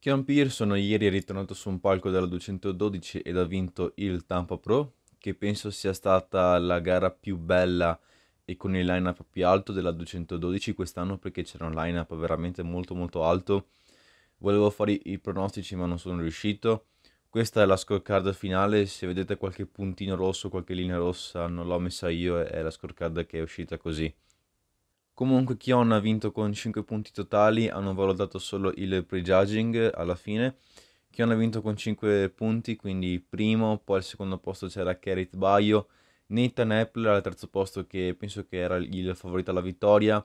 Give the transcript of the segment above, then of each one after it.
Kieran Pearson ieri è ritornato su un palco della 212 ed ha vinto il Tampa Pro, che penso sia stata la gara più bella e con il lineup più alto della 212 quest'anno perché c'era un lineup veramente molto molto alto. Volevo fare i pronostici ma non sono riuscito. Questa è la scorecard finale, se vedete qualche puntino rosso, qualche linea rossa, non l'ho messa io, è la scorecard che è uscita così. Comunque Kion ha vinto con 5 punti totali, hanno valutato solo il prejudging alla fine. Kion ha vinto con 5 punti, quindi primo, poi al secondo posto c'era Kerit Baio, Nathan Apple al terzo posto che penso che era il favorito alla vittoria,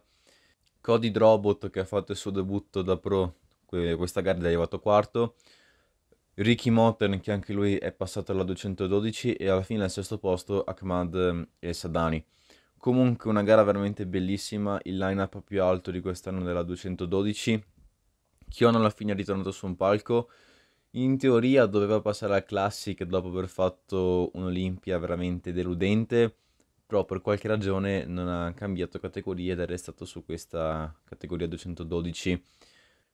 Cody Drobot che ha fatto il suo debutto da pro questa gara è arrivato quarto, Ricky Motten che anche lui è passato alla 212 e alla fine al sesto posto Ahmad e eh, Sadani. Comunque una gara veramente bellissima, il lineup più alto di quest'anno della 212. Kion alla fine è ritornato su un palco, in teoria doveva passare al Classic dopo aver fatto un'Olimpia veramente deludente, però per qualche ragione non ha cambiato categoria ed è restato su questa categoria 212.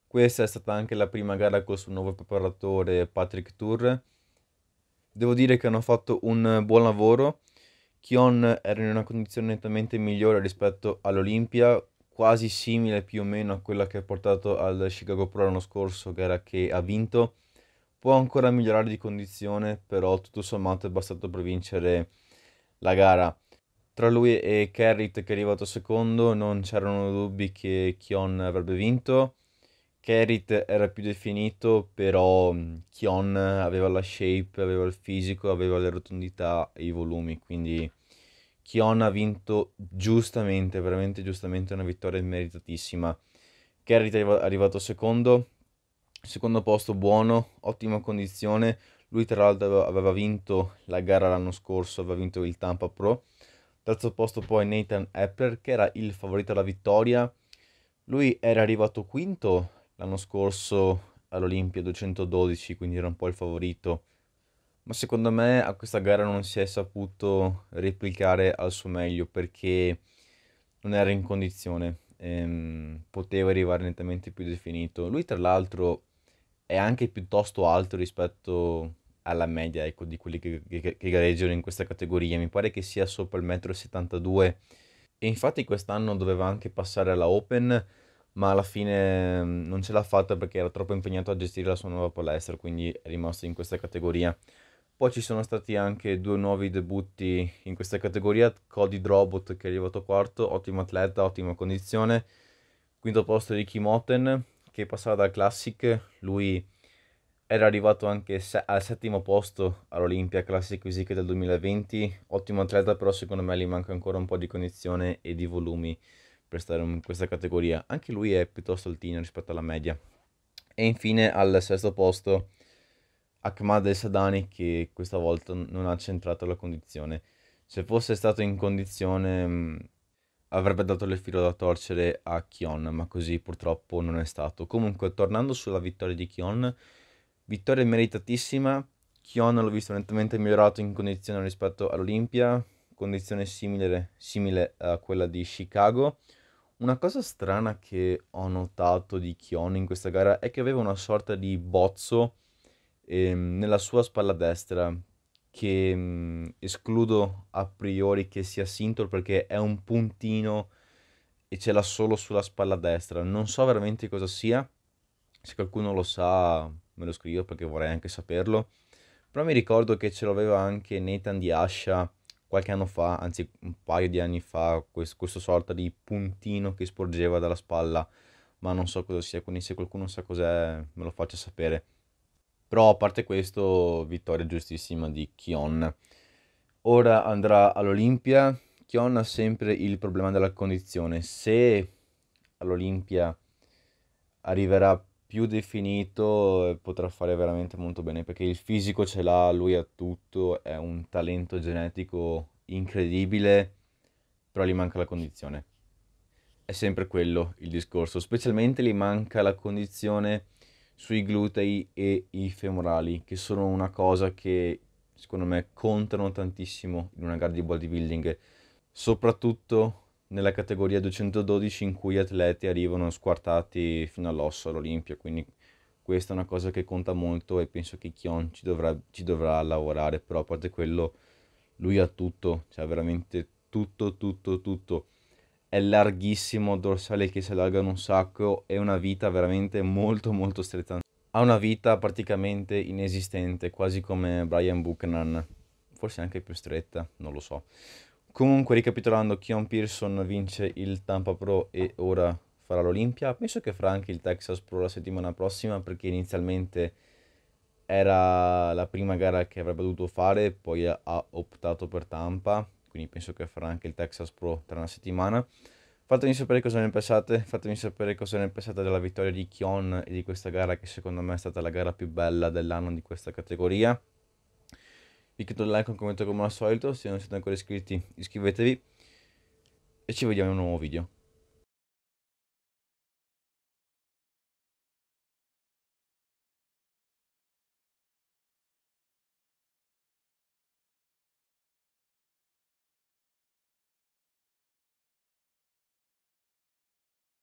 Questa è stata anche la prima gara con il suo nuovo preparatore Patrick Tour. Devo dire che hanno fatto un buon lavoro, Chion era in una condizione nettamente migliore rispetto all'Olimpia, quasi simile più o meno a quella che ha portato al Chicago Pro l'anno scorso, gara che ha vinto. Può ancora migliorare di condizione, però tutto sommato è bastato per vincere la gara. Tra lui e Kerrit che è arrivato secondo non c'erano dubbi che Chion avrebbe vinto. Kerit era più definito, però Kion aveva la shape, aveva il fisico, aveva le rotondità e i volumi, quindi Kion ha vinto giustamente, veramente giustamente una vittoria meritatissima. Kerit è arrivato secondo, secondo posto buono, ottima condizione, lui tra l'altro aveva vinto la gara l'anno scorso, aveva vinto il Tampa Pro. Terzo posto poi Nathan Epler che era il favorito alla vittoria. Lui era arrivato quinto l'anno scorso all'Olimpia 212, quindi era un po' il favorito, ma secondo me a questa gara non si è saputo replicare al suo meglio perché non era in condizione, ehm, poteva arrivare nettamente più definito. Lui tra l'altro è anche piuttosto alto rispetto alla media ecco, di quelli che, che, che gareggiano in questa categoria, mi pare che sia sopra il 1,72 m e infatti quest'anno doveva anche passare alla Open ma alla fine mm, non ce l'ha fatta perché era troppo impegnato a gestire la sua nuova palestra, quindi è rimasto in questa categoria. Poi ci sono stati anche due nuovi debutti in questa categoria, Cody Drobot che è arrivato quarto, ottimo atleta, ottima condizione, quinto posto Ricky Moten che passava dal Classic, lui era arrivato anche se- al settimo posto all'Olimpia Classic Fisica del 2020, ottimo atleta però secondo me gli manca ancora un po' di condizione e di volumi per stare in questa categoria. Anche lui è piuttosto altino rispetto alla media. E infine al sesto posto Ahmad El Sadani che questa volta non ha centrato la condizione. Se fosse stato in condizione mh, mm, avrebbe dato le filo da torcere a Kion, ma così purtroppo non è stato. Comunque, tornando sulla vittoria di Kion, vittoria meritatissima. Kion l'ho visto nettamente migliorato in condizione rispetto all'Olimpia, condizione simile, simile a quella di Chicago. Una cosa strana che ho notato di Chion in questa gara è che aveva una sorta di bozzo ehm, nella sua spalla destra, che mh, mhmm, escludo a priori che sia Sintor perché è un puntino e ce l'ha solo sulla spalla destra. Non so veramente cosa sia, se qualcuno lo sa me lo scrivo perché vorrei anche saperlo, però mi ricordo che ce l'aveva anche Nathan di Asha qualche anno fa, anzi un paio di anni fa, questo, questo sorta di puntino che sporgeva dalla spalla, ma non so cosa sia, quindi se qualcuno sa cos'è me lo faccia sapere. Però a parte questo, vittoria giustissima di Chion. Ora andrà all'Olimpia. Chion ha sempre il problema della condizione. Se all'Olimpia arriverà più definito potrà fare veramente molto bene perché il fisico ce l'ha, lui ha tutto, è un talento genetico incredibile, però gli manca la condizione. È sempre quello il discorso, specialmente gli manca la condizione sui glutei e i femorali, che sono una cosa che secondo me contano tantissimo in una gara di bodybuilding, soprattutto nella categoria 212 in cui gli atleti arrivano squartati fino all'osso all'Olimpia, quindi questa è una cosa che conta molto e penso che Chion ci dovrà, ci dovrà lavorare, però a parte quello lui ha tutto, cioè veramente tutto, tutto, tutto. È larghissimo, dorsale che si allargano un sacco, è una vita veramente molto molto stretta. Ha una vita praticamente inesistente, quasi come Brian Buchanan, forse anche più stretta, non lo so. Comunque, ricapitolando, Keon Pearson vince il Tampa Pro e ora farà l'Olimpia. Penso che farà anche il Texas Pro la settimana prossima perché inizialmente era la prima gara che avrebbe dovuto fare, poi ha optato per Tampa, quindi penso che farà anche il Texas Pro tra una settimana. Fatemi sapere cosa ne pensate, fatemi sapere cosa ne pensate della vittoria di Kion e di questa gara che secondo me è stata la gara più bella dell'anno di questa categoria. Cliccate like, un commento come al solito, se non siete ancora iscritti iscrivetevi e ci vediamo in un nuovo video.